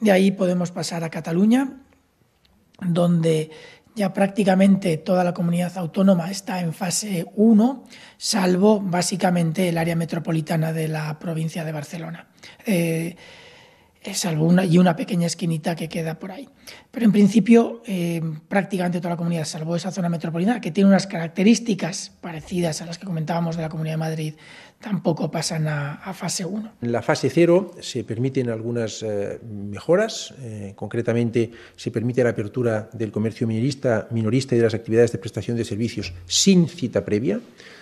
De ahí podemos pasar a Cataluña, donde ya prácticamente toda la comunidad autónoma está en fase 1, salvo básicamente el área metropolitana de la provincia de Barcelona. Eh, salvo una y una pequeña esquinita que queda por ahí. Pero en principio, eh, prácticamente toda la comunidad, salvo esa zona metropolitana, que tiene unas características parecidas a las que comentábamos de la Comunidad de Madrid, tampoco pasan a, fase 1. En la fase 0 se permiten algunas eh, mejoras, eh, concretamente se permite la apertura del comercio minorista y de las actividades de prestación de servicios sin cita previa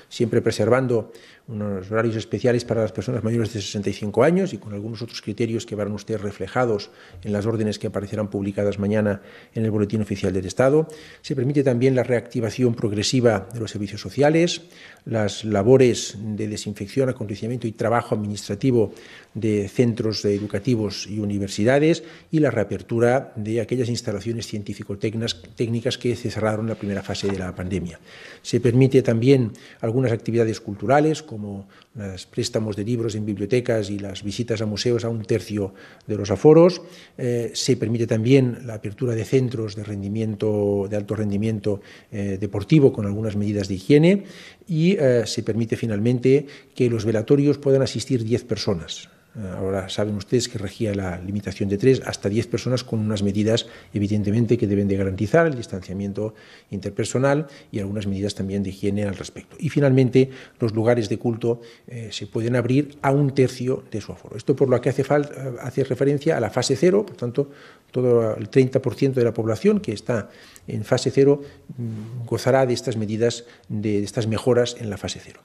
siempre preservando unos horarios especiales para las personas mayores de 65 años y con algunos otros criterios que verán ustedes reflejados en las órdenes que aparecerán publicadas mañana en el Boletín Oficial del Estado. Se permite también la reactivación progresiva de los servicios sociales, las labores de desinfección, acondicionamiento y trabajo administrativo de centros educativos y universidades y la reapertura de aquellas instalaciones científico-técnicas que se cerraron la primera fase de la pandemia. Se permite también algunas actividades culturales, como los préstamos de libros en bibliotecas y las visitas a museos a un tercio de los aforos. Eh, se permite también la apertura de centros de, rendimiento, de alto rendimiento eh, deportivo con algunas medidas de higiene y eh, se permite finalmente que los velatorios puedan asistir 10 personas. Eh, ahora saben ustedes que regía la limitación de tres hasta diez personas con unas medidas, evidentemente, que deben de garantizar el distanciamiento interpersonal y algunas medidas también de higiene al respecto. Y finalmente, los lugares de culto eh, se pueden abrir a un tercio de su aforo. Esto por lo que hace, falta, eh, hace referencia a la fase cero, por tanto, todo el 30% de la población que está en fase cero mm, gozará de estas medidas, de estas mejoras en la fase cero.